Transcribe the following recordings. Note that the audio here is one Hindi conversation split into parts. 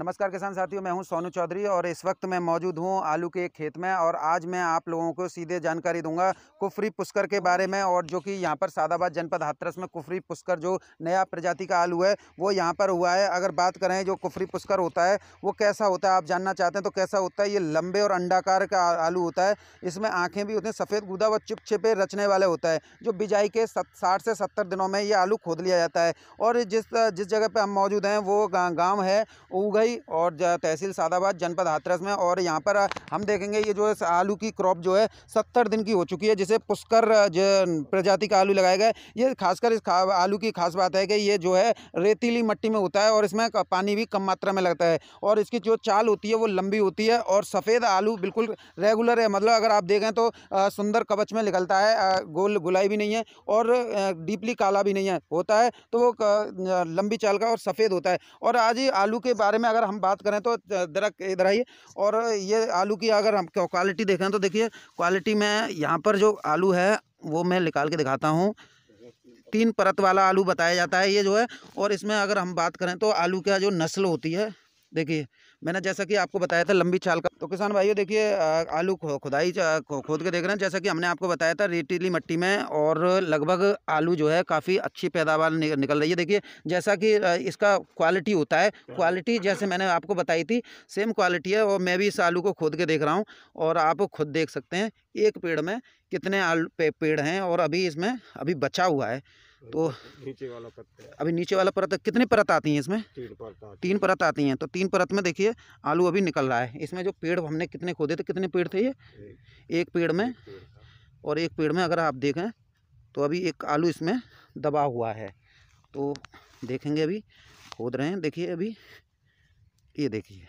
नमस्कार किसान साथियों मैं हूं सोनू चौधरी और इस वक्त मैं मौजूद हूं आलू के खेत में और आज मैं आप लोगों को सीधे जानकारी दूंगा कुफरी पुष्कर के बारे में और जो कि यहां पर सादाबाद जनपद हाथरस में कुफरी पुष्कर जो नया प्रजाति का आलू है वो यहां पर हुआ है अगर बात करें जो कुफरी पुष्कर होता है वो कैसा होता है आप जानना चाहते हैं तो कैसा होता है ये लंबे और अंडाकार का आलू होता है इसमें आँखें भी होती हैं सफ़ेद गुदा व चिपचिपे रचने वाले होता है जो बिजाई के साठ से सत्तर दिनों में ये आलू खोद लिया जाता है और जिस जिस जगह पर हम मौजूद हैं वो गाँव है उगई मुंबई और तहसील सादाबाद जनपद हाथरस में और यहाँ पर हम देखेंगे ये जो है आलू की क्रॉप जो है सत्तर दिन की हो चुकी है जिसे पुष्कर प्रजाति का आलू लगाया गया ये खासकर इस खा, आलू की खास बात है कि ये जो है रेतीली मिट्टी में होता है और इसमें पानी भी कम मात्रा में लगता है और इसकी जो चाल होती है वो लंबी होती है और सफ़ेद आलू बिल्कुल रेगुलर है मतलब अगर आप देखें तो सुंदर कवच में निकलता है गोल गुलाई भी नहीं है और डीपली काला भी नहीं है होता है तो वो लंबी चाल का और सफ़ेद होता है और आज ही आलू के बारे में अगर अगर हम बात करें तो दरक इधर आइए और ये आलू की अगर हम क्वालिटी देखें तो देखिए क्वालिटी में यहाँ पर जो आलू है वो मैं निकाल के दिखाता हूँ तीन परत वाला आलू बताया जाता है ये जो है और इसमें अगर हम बात करें तो आलू का जो नस्ल होती है देखिए मैंने जैसा कि आपको बताया था लंबी चाल का तो किसान भाइयों देखिए आलू खुदाई खोद के देख रहे हैं जैसा कि हमने आपको बताया था रेटीली मिट्टी में और लगभग आलू जो है काफ़ी अच्छी पैदावार निकल रही है देखिए जैसा कि इसका क्वालिटी होता है क्वालिटी जैसे मैंने आपको बताई थी सेम क्वालिटी है और मैं भी इस आलू को खोद के देख रहा हूँ और आप खुद देख सकते हैं एक पेड़ में कितने आलू पेड़ हैं और अभी इसमें अभी बचा हुआ है तो, तो नीचे वाला परत अभी नीचे वाला परत कितने परत आती हैं इसमें तीन परत तीन परत आती हैं तो तीन परत में देखिए आलू अभी निकल रहा है इसमें जो पेड़ हमने कितने खोदे थे कितने पेड़ थे ये एक पेड़ में और एक पेड़ में अगर आप देखें तो अभी एक आलू इसमें दबा हुआ है तो देखेंगे अभी खोद रहे हैं देखिए अभी ये देखिए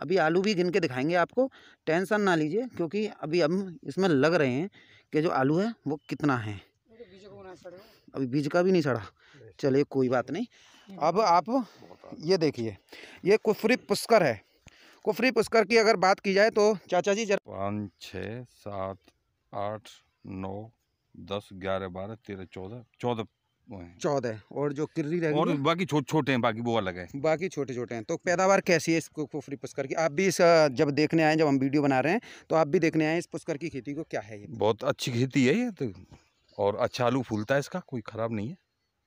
अभी आलू भी गिन के दिखाएंगे आपको टेंशन ना लीजिए क्योंकि अभी हम इसमें लग रहे हैं कि जो आलू है वो कितना है अभी बीज का भी नहीं सड़ा चलिए कोई बात नहीं हम्म। अब आप ये देखिए ये कुफरी पुष्कर है कुफरी पुष्कर की अगर बात की जाए तो चाचा जी जरा पाँच छः सात आठ नौ दस ग्यारह बारह तेरह चौदह चौदह चौदह और जो किर्री रहेगी और बाकी छोटे छोटे हैं बाकी वो अलग है बाकी छोटे छोटे हैं तो पैदावार कैसी है इसको खोफरी पुष्कर की आप भी इस जब देखने आए जब हम वीडियो बना रहे हैं तो आप भी देखने आए इस पुष्कर की खेती को क्या है ये बहुत अच्छी खेती है ये तो और अच्छा आलू फूलता है इसका कोई ख़राब नहीं है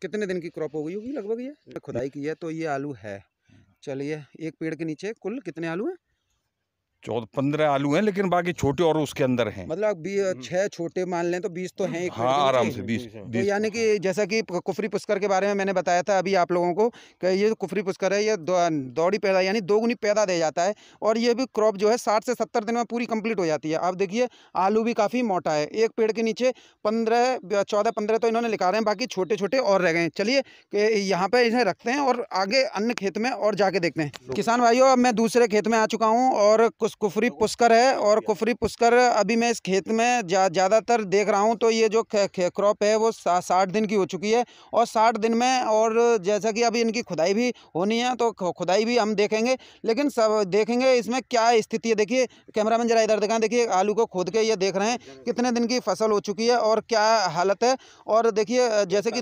कितने दिन की क्रॉप हो गई होगी लगभग ये खुदाई की है तो ये आलू है चलिए एक पेड़ के नीचे कुल कितने आलू हैं चौदह पंद्रह आलू हैं लेकिन बाकी छोटे और उसके अंदर हैं मतलब हम्म। छह छोटे मान लें तो बीस तो हम्म। हैं हाँ आराम से बीस तो, तो यानी कि जैसा कि कुफरी पुष्कर के बारे में मैंने बताया था अभी आप लोगों को कि ये कुफरी पुष्कर है ये दौड़ी पैदा यानी दोगुनी पैदा दे जाता है और ये भी क्रॉप जो है साठ से सत्तर दिन में पूरी कम्प्लीट हो जाती है आप देखिए आलू भी काफ़ी मोटा है एक पेड़ के नीचे पंद्रह चौदह पंद्रह तो इन्होंने लिखा रहे हैं बाकी छोटे छोटे और रह गए हैं चलिए यहाँ पर इन्हें रखते हैं और आगे अन्य खेत में और जाके देखते हैं किसान भाइयों अब मैं दूसरे खेत में आ चुका हूँ और कुछ कुफरी पुष्कर है और कुफरी अच्छा। पुष्कर अभी मैं इस खेत में ज़्यादातर जा, देख रहा हूँ तो ये जो क्रॉप है वो सा, साठ दिन की हो चुकी है और साठ दिन में और जैसा कि अभी इनकी खुदाई भी होनी है तो खुदाई भी हम देखेंगे लेकिन सब देखेंगे इसमें क्या स्थिति है देखिए कैमरा मैन जरा इधर देखा देखिए आलू को खोद के ये देख रहे हैं कितने दिन की फसल हो चुकी है और क्या हालत है और देखिए जैसे कि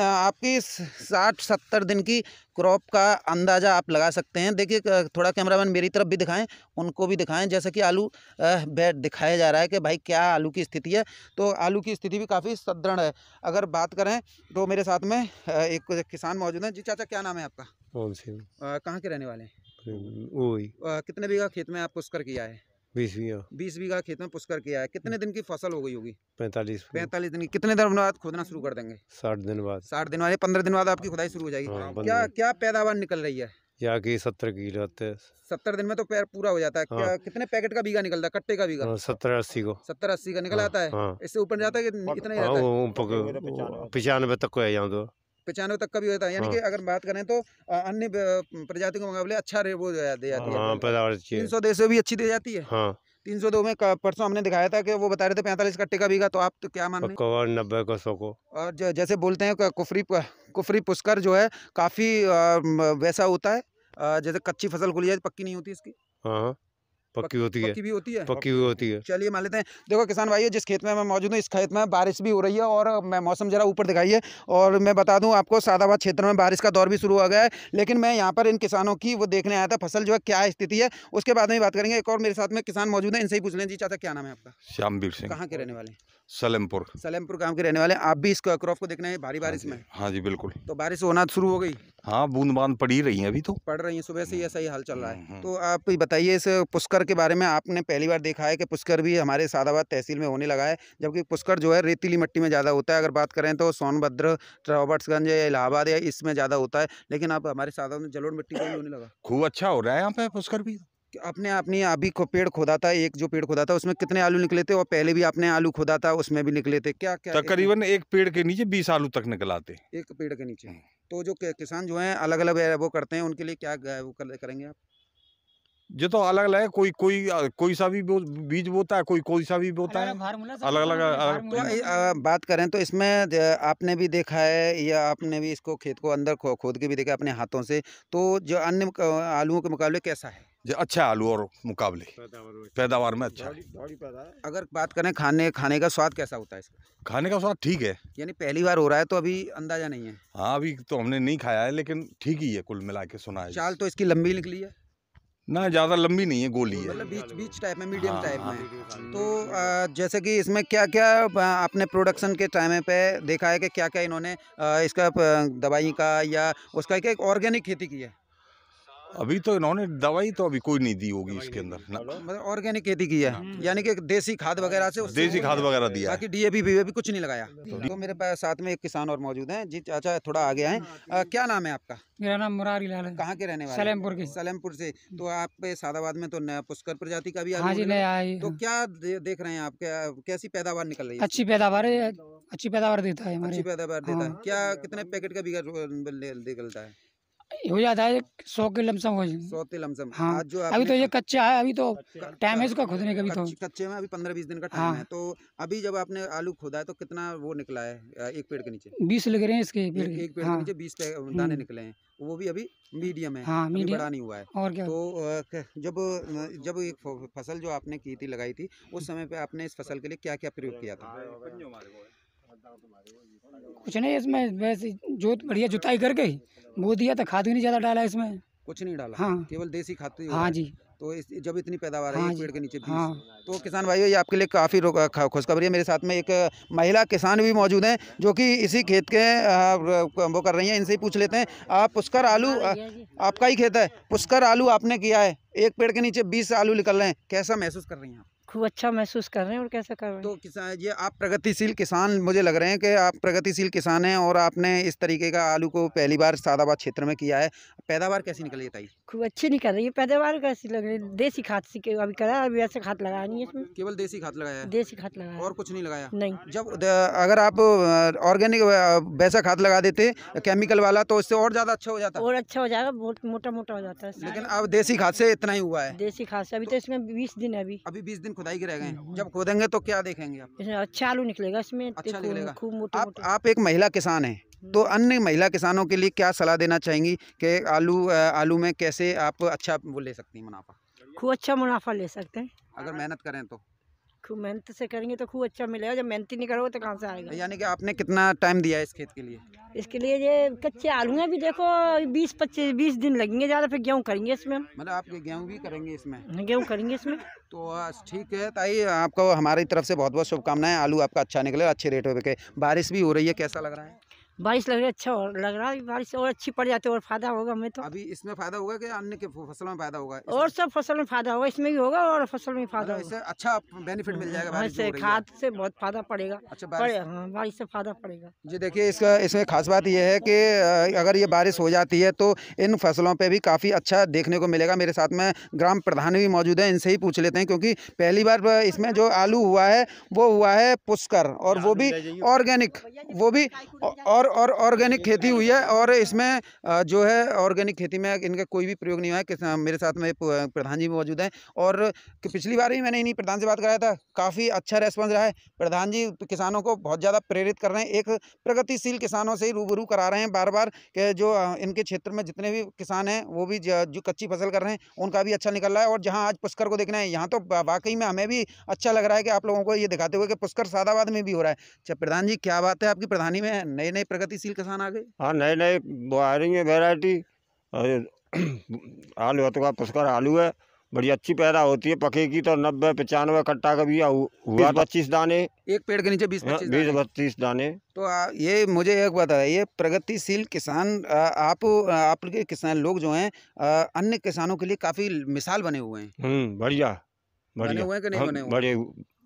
आपकी साठ सत्तर दिन की क्रॉप का अंदाज़ा आप लगा सकते हैं देखिए थोड़ा कैमरामैन मेरी तरफ भी दिखाएं उनको भी दिखाएं जैसे कि आलू बैठ दिखाया जा रहा है कि भाई क्या आलू की स्थिति है तो आलू की स्थिति भी काफ़ी सदृढ़ है अगर बात करें तो मेरे साथ में एक किसान मौजूद है जी चाचा क्या नाम है आपका कौन कहाँ के रहने वाले हैं हम्म, कितने बीघा खेत में आप पुष्कर किया है बीस बीघा बीस बीघा खेत में पुष्कर किया है कितने हम्म। दिन की फसल हो गई होगी पैंतालीस पैंतालीस दिन की कितने दिन बाद खोदना शुरू कर देंगे साठ दिन बाद साठ दिन बाद पंद्रह दिन बाद आपकी खुदाई शुरू हो जाएगी हाँ, क्या क्या पैदावार निकल रही है यहाँ की सत्तर किलो सत्तर दिन में तो पैर पूरा हो जाता है क्या हाँ। कितने पैकेट का बीघा निकलता है कट्टे का बीघा हाँ, सत्तर अस्सी को सत्तर अस्सी का निकल आता है इससे ऊपर जाता है कितना पचानवे तक को है यहाँ तो पचानवे तक का भी होता है यानी कि हाँ। अगर बात करें तो अन्य प्रजातियों के मुकाबले अच्छा वो जाती हाँ, है तीन सौ देशों भी अच्छी दे जाती है हाँ। तीन सौ दो में परसों हमने दिखाया था कि वो बता रहे थे पैंतालीस कट्टे का बीघा तो आप तो क्या मान हैं नब्बे को सौ को और जैसे बोलते हैं कुफरी कुफरी पुष्कर जो है काफ़ी वैसा होता है जैसे कच्ची फसल खुली जाए पक्की नहीं होती इसकी हाँ पक्की होती है पक्की भी होती है पक्की होती है चलिए मान लेते हैं देखो किसान भाई जिस खेत में मैं मौजूद हूँ इस खेत में बारिश भी हो रही है और मैं मौसम ज़रा ऊपर दिखाइए और मैं बता दूँ आपको सादाबाद क्षेत्र में बारिश का दौर भी शुरू हो गया है लेकिन मैं यहाँ पर इन किसानों की वो देखने आया था फसल जो है क्या स्थिति है उसके बाद में बात करेंगे एक और मेरे साथ में किसान मौजूद है इनसे ही पूछ लें जी चाचा क्या नाम है आपका श्यामवीर सिंह कहाँ के रहने वाले हैं सलेमपुर सलेमपुर गांव के रहने वाले आप भी इसको क्रॉप को देखना है भारी हाँ बारिश में हाँ जी बिल्कुल तो बारिश होना शुरू हो गई हाँ बूंद बांद पड़ी रही है अभी तो पड़ रही है सुबह से हम्म। ऐसा ही हाल चल रहा है हम्म, हम्म। तो आप बताइए इस पुष्कर के बारे में आपने पहली बार देखा है कि पुष्कर भी हमारे सादाबाद तहसील में होने लगा है जबकि पुष्कर जो है रेतीली मिट्टी में ज़्यादा होता है अगर बात करें तो सोनभद्र रॉबर्ट्सगंज या इलाहाबाद या इसमें ज़्यादा होता है लेकिन आप हमारे सादाबाद में जलोड़ मिट्टी का भी होने लगा खूब अच्छा हो रहा है यहाँ पे पुष्कर भी आपने आपने अभी को पेड़ खोदा था एक जो पेड़ खोदा था उसमें कितने आलू निकले थे और पहले भी आपने आलू खोदा था उसमें भी निकले थे क्या क्या तकरीबन एक, एक पेड़ के नीचे बीस आलू तक निकल आते एक पेड़ के नीचे हम्म। तो जो किसान जो हैं अलग अलग वो करते हैं उनके लिए क्या वो करेंगे आप ये तो अलग अलग है कोई कोई कोई सा भी बीज बोता है कोई कोई सा भी बोता है अलग अलग तो बात करें तो इसमें आपने भी देखा है या आपने भी इसको खेत को अंदर खो, खोद के भी देखा अपने हाथों से तो जो अन्य आलुओं के मुकाबले कैसा है जो अच्छा आलू और मुकाबले पैदावार में अच्छा अगर बात करें खाने खाने का स्वाद कैसा होता है इसका खाने का स्वाद ठीक है यानी पहली बार हो रहा है तो अभी अंदाजा नहीं है हाँ अभी तो हमने नहीं खाया है लेकिन ठीक ही है कुल मिला के सुना है चाल तो इसकी लंबी निकली है ना ज़्यादा लंबी नहीं है गोली तो है मतलब बीच बीच टाइप में मीडियम हाँ, हाँ, टाइप में तो जैसे कि इसमें क्या क्या आपने प्रोडक्शन के टाइम पे देखा है कि क्या क्या इन्होंने इसका दवाई का या उसका क्या ऑर्गेनिक खेती की है अभी तो इन्होंने दवाई तो अभी कोई नहीं दी होगी इसके अंदर मतलब ऑर्गेनिक खेती की है हाँ। यानी कि देसी खाद हाँ, वगैरह से देसी खाद वगैरह दिया बाकी डीएपी भी कुछ नहीं लगाया तो, तो मेरे पास साथ में एक किसान और मौजूद हैं जी चाचा अच्छा, थोड़ा आगे हैं हाँ, क्या नाम है आपका मेरा नाम मुरारी लाल है कहाँ के रहने वाले सलेमपुर के सलेमपुर से तो आप सादाबाद में तो नया पुष्कर प्रजाति का भी हाँ जी नया आई तो क्या देख रहे हैं आप क्या कैसी पैदावार निकल रही है अच्छी पैदावार है अच्छी पैदावार देता है अच्छी पैदावार देता है क्या कितने पैकेट का बिगड़ निकलता है हो जाता है सौ के लमसम हो सौ के लमसम हाँ जो अभी तो ये कच्चा है अभी तो टाइम है इसका खोदने का भी तो कच्चे में अभी पंद्रह बीस दिन का टाइम हाँ। है तो अभी जब आपने आलू खोदा है तो कितना वो निकला है एक पेड़ के नीचे बीस लग रहे हैं इसके पेड़ एक, पेड़ के हाँ। नीचे बीस दाने हम्म। निकले हैं वो भी अभी मीडियम है हाँ, मीडियम बड़ा नहीं हुआ है और क्या तो जब जब एक फसल जो आपने की थी लगाई थी उस हम्म। समय पे आपने इस फसल के लिए क्या क्या प्रयोग किया था हाँ, कुछ नहीं इसमें वैसे जोत बढ़िया जुताई करके गई बो दिया तो खाद भी नहीं ज़्यादा डाला इसमें कुछ नहीं डाला हाँ केवल देसी खाद तो हाँ जी तो इस जब इतनी पैदावार है हाँ पेड़ के नीचे हाँ तो किसान भाइयों ये आपके लिए काफ़ी खुशखबरी है मेरे साथ में एक महिला किसान भी मौजूद हैं जो कि इसी खेत के वो कर रही हैं इनसे ही पूछ लेते हैं आप पुष्कर आलू आपका ही खेत है पुष्कर आलू आपने किया है एक पेड़ के नीचे बीस आलू निकल रहे हैं कैसा महसूस कर रही हैं आप खूब अच्छा महसूस कर रहे हैं और कैसा कर रहे हैं तो किसान ये आप प्रगतिशील किसान मुझे लग रहे हैं कि आप प्रगतिशील किसान हैं और आपने इस तरीके का आलू को पहली बार सादाबाद क्षेत्र में किया है पैदावार कैसी रही है खूब अच्छी निकल रही है पैदावार कैसी लग रही है देसी खाद से अभी करा अभी ऐसे खाद लगाया नहीं इसमें केवल देसी खाद लगाया देसी खाद लगाया और कुछ नहीं लगाया नहीं जब अगर आप ऑर्गेनिक वैसा खाद लगा देते केमिकल वाला तो उससे और ज़्यादा अच्छा हो जाता और अच्छा हो जाएगा बहुत मोटा मोटा हो जाता है लेकिन अब देसी खाद से इतना ही हुआ है देसी खाद से अभी तो, तो इसमें बीस दिन है अभी अभी बीस दिन खुदाई के रह गए हम्म। जब खोदेंगे तो क्या देखेंगे आप इसमें अच्छा आलू निकलेगा इसमें अच्छा निकलेगा खूब मोटा आप, आप एक महिला किसान हैं तो हम्म। अन्य महिला किसानों के लिए क्या सलाह देना चाहेंगी कि आलू आलू में कैसे आप अच्छा वो ले सकती हैं मुनाफा खूब अच्छा मुनाफा ले सकते हैं अगर मेहनत करें तो खूब मेहनत से करेंगे तो खूब अच्छा मिलेगा जब मेहनत ही नहीं करोगे तो कहाँ से आएगा यानी कि आपने कितना टाइम दिया है इस खेत के लिए इसके लिए ये कच्चे आलू हैं भी देखो बीस पच्चीस बीस दिन लगेंगे ज़्यादा फिर गेहूँ करेंगे इसमें मतलब आपके गेहूँ भी करेंगे इसमें गेहूँ करेंगे इसमें तो ठीक है ताई आपको हमारी तरफ से बहुत बहुत शुभकामनाएं आलू आपका अच्छा निकले अच्छे रेट पे बारिश भी हो रही है कैसा लग रहा है बारिश लग रही है अच्छा लग रहा है बारिश और अच्छी पड़ जाती है और फायदा होगा हमें तो अभी इसमें फायदा होगा कि अन्य के फसलों में फायदा होगा और सब फसल में फायदा होगा इसमें भी होगा और फसल में फायदा मतलब होगा अच्छा बेनिफिट मिल जाएगा बारिश से खाद से बहुत फायदा पड़ेगा अच्छा बारिश हाँ, बारिश से फायदा पड़ेगा जी देखिए इसका इसमें खास बात यह है कि अगर ये बारिश हो जाती है तो इन फसलों पर भी काफ़ी अच्छा देखने को मिलेगा मेरे साथ में ग्राम प्रधान भी मौजूद है इनसे ही पूछ लेते हैं क्योंकि पहली बार इसमें जो आलू हुआ है वो हुआ है पुष्कर और वो भी ऑर्गेनिक वो भी और और और ऑर्गेनिक खेती हुई है और इसमें जो है ऑर्गेनिक खेती में इनका कोई भी प्रयोग नहीं हुआ है मेरे साथ में प्रधान जी मौजूद हैं और पिछली बार भी मैंने इन्हीं प्रधान से बात कराया था काफ़ी अच्छा रेस्पॉन्स रहा है प्रधान जी किसानों को बहुत ज़्यादा प्रेरित कर रहे हैं एक प्रगतिशील किसानों से ही रूबरू करा रहे हैं बार बार के जो इनके क्षेत्र में जितने भी किसान हैं वो भी जो कच्ची फसल कर रहे हैं उनका भी अच्छा निकल रहा है और जहाँ आज पुष्कर को देखना है यहाँ तो वाकई में हमें भी अच्छा लग रहा है कि आप लोगों को ये दिखाते हुए कि पुष्कर सादाबाद में भी हो रहा है अच्छा प्रधान जी क्या बात है आपकी प्रधानी में नए नए प्रगतिशील किसान आ गए हाँ नए नए वो आ रही है वेराइटी आलू तो पुष्कर आलू है बड़ी अच्छी पैदा होती है पकेगी तो नब्बे पचानवे कट्टा का भी हुआ तो पच्चीस दाने एक पेड़ के नीचे बीस हाँ, बीस बत्तीस दाने तो आ, ये मुझे एक बात है ये प्रगतिशील किसान आ, आप आपके किसान लोग जो हैं अन्य किसानों के लिए काफी मिसाल बने हुए हैं हम्म, बढ़िया बढ़िया बने हुए कि नहीं बने हुए बड़े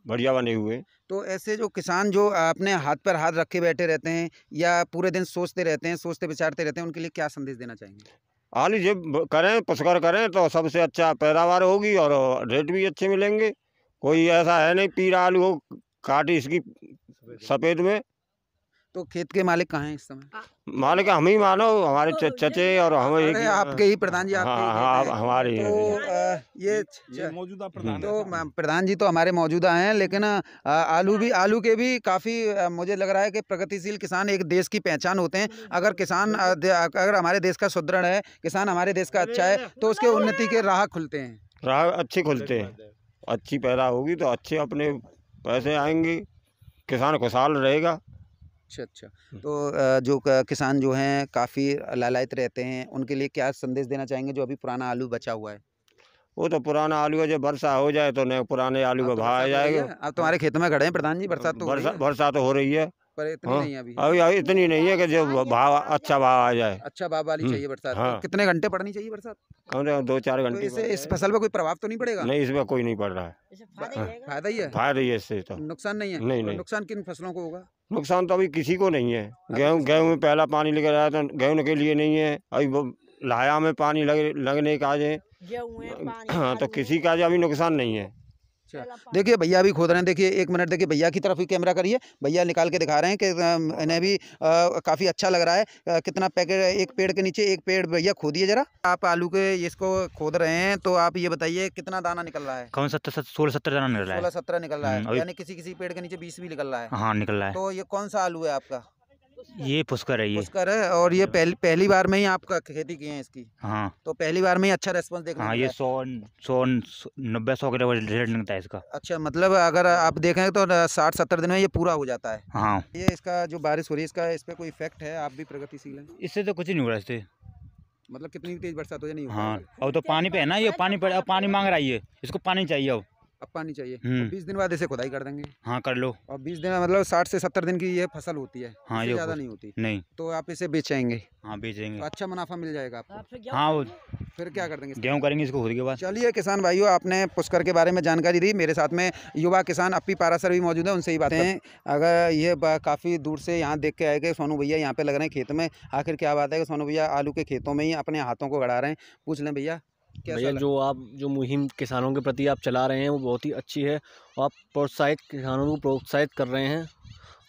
बढ़िया बने हुए तो ऐसे जो किसान जो अपने हाथ पर हाथ रखे बैठे रहते हैं या पूरे दिन सोचते रहते हैं सोचते विचारते रहते हैं उनके लिए क्या संदेश देना चाहेंगे आलू हाँ जब करें पुष्कर करें तो सबसे अच्छा पैदावार होगी और रेट भी अच्छे मिलेंगे कोई ऐसा है नहीं पीरा आलू हो काट इसकी सफ़ेद में तो खेत के मालिक कहाँ हैं इस समय हाँ। मालिक हम ही मानो हमारे तो चचे तो और हम आपके ही प्रधान जी आपके हाँ ही हाँ, हमारे तो ये ये मौजूदा हम्म। प्रधान तो प्रधान जी तो हमारे मौजूदा हैं लेकिन आलू भी हाँ। आलू के भी काफ़ी मुझे लग रहा है कि प्रगतिशील किसान एक देश की पहचान होते हैं अगर किसान अगर हमारे देश का सुदृढ़ है किसान हमारे देश का अच्छा है तो उसके उन्नति के राह खुलते हैं राह अच्छे खुलते हैं अच्छी पैदा होगी तो अच्छे अपने पैसे आएंगे किसान खुशहाल रहेगा अच्छा अच्छा तो जो किसान जो हैं काफ़ी लालायत रहते हैं उनके लिए क्या संदेश देना चाहेंगे जो अभी पुराना आलू बचा हुआ है वो तो पुराना आलू है जब वर्षा हो जाए तो नए पुराने आलू को तो भाया जाएगा अब तुम्हारे तो हाँ। खेत में खड़े हैं प्रधान जी बरसात तो तो हो रही है पर इतनी हाँ, नहीं अभी अभी अभी इतनी नहीं है कि जो हाँ, भाव अच्छा भाव आ जाए अच्छा भाव वाली हम्म, चाहिए बरसात हाँ, तो कितने घंटे पड़नी चाहिए बरसात कम दो चार तो घंटे तो इस फसल पर कोई प्रभाव तो नहीं पड़ेगा नहीं इसमें कोई नहीं पड़ रहा है अच्छा, हाँ। फायदा ही है फायदा ही है इससे तो नुकसान नहीं है नहीं तो नहीं नुकसान किन फसलों को होगा नुकसान तो अभी किसी को नहीं है गेहूँ गेहूँ में पहला पानी लेकर आया था गेहूँ के लिए नहीं है अभी लाया में पानी लगने का आज हाँ तो किसी का आज अभी नुकसान नहीं है अच्छा। देखिए भैया भी खोद रहे हैं देखिए एक मिनट देखिए भैया की तरफ ही कैमरा करिए भैया निकाल के दिखा रहे हैं कि इन्हें भी काफ़ी अच्छा लग रहा है कितना पैकेट एक पेड़ के नीचे एक पेड़ भैया खोदिए जरा आप आलू के इसको खोद रहे हैं तो आप ये बताइए कितना दाना निकल रहा है कौन सत्तर सोलह सत्तर दाना निकल रहा है सोलह सत्रह निकल रहा है हम्म, यानी किसी किसी पेड़ के नीचे बीस भी निकल रहा है हाँ निकल रहा है तो ये कौन सा आलू है आपका ये पुष्कर है ये पुष्कर है और ये हाँ। पहली पहली बार में ही आपका खेती की है इसकी हाँ तो पहली बार में ही अच्छा रेस्पॉन्स देखा हाँ ये सौ सौ नब्बे सौ के रेट लगता है इसका अच्छा मतलब अगर आप देखें तो साठ सत्तर दिन में ये पूरा हो जाता है हाँ ये इसका जो बारिश हो रही है इसका इस पर कोई इफेक्ट है आप भी प्रगतिशील इससे तो कुछ नहीं हो रहा इससे मतलब कितनी तेज बरसात हो जाए नहीं हाँ अब तो पानी पे है ना ये पानी पानी मांग रहा है इसको पानी चाहिए अब अब पानी चाहिए हम्म। बीस दिन बाद इसे खुदाई कर देंगे हाँ कर लो और बीस दिन मतलब साठ से सत्तर दिन की ये फसल होती है हाँ ये ज्यादा नहीं होती नहीं तो आप इसे बेचेंगे हाँ बेचेंगे तो अच्छा मुनाफा मिल जाएगा आपको हाँ वो फिर क्या कर देंगे गेहूँ करेंगे इसको खुद के बाद चलिए किसान भाइयों आपने पुष्कर के बारे में जानकारी दी मेरे साथ में युवा किसान अपी पारासर भी मौजूद है उनसे ही बात है अगर ये काफ़ी दूर से यहाँ देख के आए गए सोनू भैया यहाँ पे लग रहे हैं खेत में आखिर क्या बात है कि सोनू भैया आलू के खेतों में ही अपने हाथों को गड़ा रहे हैं पूछ लें भैया भैया जो आप जो मुहिम किसानों के प्रति आप चला रहे हैं वो बहुत ही अच्छी है और आप प्रोत्साहित किसानों को प्रोत्साहित कर रहे हैं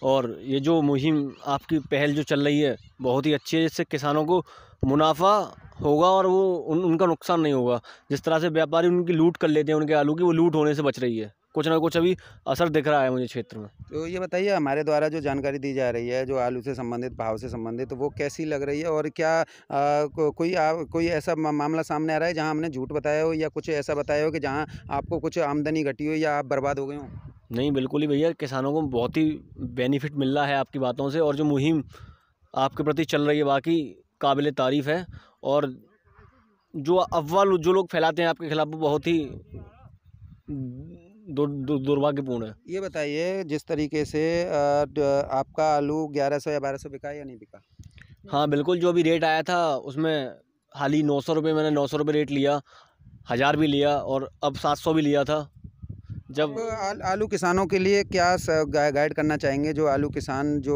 और ये जो मुहिम आपकी पहल जो चल रही है बहुत ही अच्छी है जिससे किसानों को मुनाफा होगा और वो उन, उनका नुकसान नहीं होगा जिस तरह से व्यापारी उनकी लूट कर लेते हैं उनके आलू की वो लूट होने से बच रही है कुछ ना कुछ अभी असर दिख रहा है मुझे क्षेत्र में तो ये बताइए हमारे द्वारा जो जानकारी दी जा रही है जो आलू से संबंधित भाव से संबंधित तो वो कैसी लग रही है और क्या आ, को, कोई आ, कोई ऐसा मामला सामने आ रहा है जहाँ हमने झूठ बताया हो या कुछ ऐसा बताया हो कि जहाँ आपको कुछ आमदनी घटी हो या आप बर्बाद हो गए हो नहीं बिल्कुल ही भैया किसानों को बहुत ही बेनिफिट मिल रहा है आपकी बातों से और जो मुहिम आपके प्रति चल रही है बाकी काबिल तारीफ़ है और जो अव्वल जो लोग फैलाते हैं आपके खिलाफ वो बहुत ही दुर्भाग्यपूर्ण है ये बताइए जिस तरीके से आपका आलू ग्यारह सौ या बारह सौ बिका या नहीं बिका हाँ बिल्कुल जो भी रेट आया था उसमें हाल ही नौ सौ रुपये मैंने नौ सौ रुपये रेट लिया हज़ार भी लिया और अब सात सौ भी लिया था जब आलू किसानों के लिए क्या गाइड करना चाहेंगे जो आलू किसान जो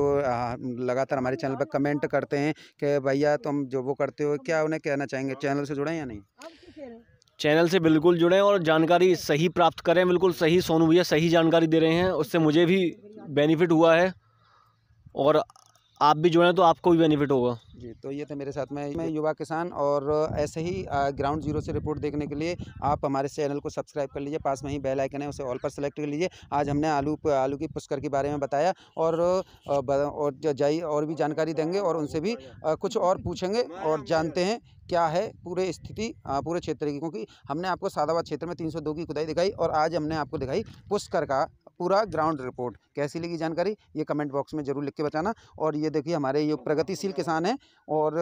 लगातार हमारे चैनल पर कमेंट करते हैं कि भैया तुम जो वो करते हो क्या उन्हें कहना चाहेंगे चैनल से जुड़े या नहीं चैनल से बिल्कुल जुड़ें और जानकारी सही प्राप्त करें बिल्कुल सही सोनू भैया सही जानकारी दे रहे हैं उससे मुझे भी बेनिफिट हुआ है और आप भी जुड़ें तो आपको भी बेनिफिट होगा जी तो ये थे मेरे साथ में मैं युवा किसान और ऐसे ही ग्राउंड जीरो से रिपोर्ट देखने के लिए आप हमारे चैनल को सब्सक्राइब कर लीजिए पास में ही बेल आइकन है उसे ऑल पर सेलेक्ट कर लीजिए आज हमने आलू आलू की पुष्कर के बारे में बताया और और जाई और भी जानकारी देंगे और उनसे भी कुछ और पूछेंगे और जानते हैं क्या है पूरे स्थिति पूरे क्षेत्र की क्योंकि हमने आपको सादाबाद क्षेत्र में तीन की खुदाई दिखाई और आज हमने आपको दिखाई पुष्कर का पूरा ग्राउंड रिपोर्ट कैसी लगी जानकारी ये कमेंट बॉक्स में ज़रूर लिख के बताना और ये देखिए हमारे ये प्रगतिशील किसान हैं और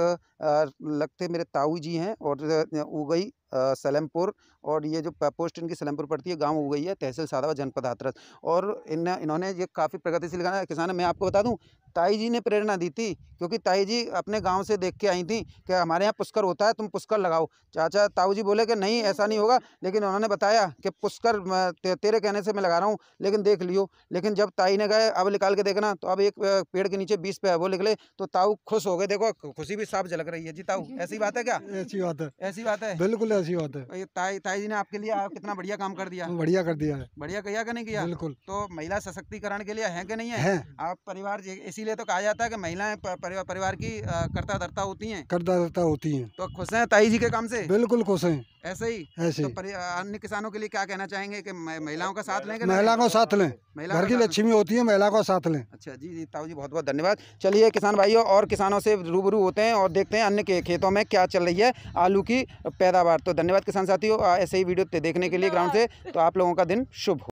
लगते मेरे ताऊ जी हैं और उगई सलेमपुर और ये जो पोस्ट इनकी सलेमपुर पड़ती है गांव हो गई है तहसील सादावा जनपद हाथरस और इन इन्होंने ये काफ़ी प्रगतिशील किसान है मैं आपको बता दूँ ताई जी ने प्रेरणा दी थी क्योंकि ताई जी अपने गांव से देख के आई थी कि हमारे यहाँ पुष्कर होता है तुम पुष्कर लगाओ चाचा ताऊ जी बोले कि नहीं ऐसा नहीं होगा लेकिन उन्होंने बताया कि पुष्कर ते, तेरे कहने से मैं लगा रहा हूँ लेकिन देख लियो लेकिन जब ताई ने कहा अब निकाल के देखना तो अब एक पेड़ के नीचे बीस पे वो निकले तो ताऊ खुश हो गए देखो खुशी भी साफ झलक रही है जी ताऊ ऐसी बात है क्या ऐसी बात है ऐसी बात है बिल्कुल ऐसी बात है ये ताई ताई जी ने आपके लिए आप कितना बढ़िया काम कर दिया बढ़िया कर दिया है बढ़िया किया कि नहीं किया बिल्कुल तो महिला सशक्तिकरण के लिए है कि नहीं है, है। आप परिवार इसीलिए तो कहा जाता है कि महिलाएं परिवार की करता धरता होती है करता धरता होती है तो खुश है ताई जी के काम से बिल्कुल खुश है ऐसे ही ऐसे तो अन्य किसानों के लिए क्या कहना चाहेंगे की महिलाओं का साथ लेंगे महिलाओं का साथ लें घर की लक्ष्मी होती है महिला को साथ लें अच्छा जी जी ताऊ जी बहुत बहुत धन्यवाद चलिए किसान भाइयों और किसानों से रूबरू होते हैं और देखते हैं अन्य के खेतों में क्या चल रही है आलू की पैदावार तो धन्यवाद किसान साथियों ऐसे ही वीडियो देखने के लिए ग्राउंड से तो आप लोगों का दिन शुभ हो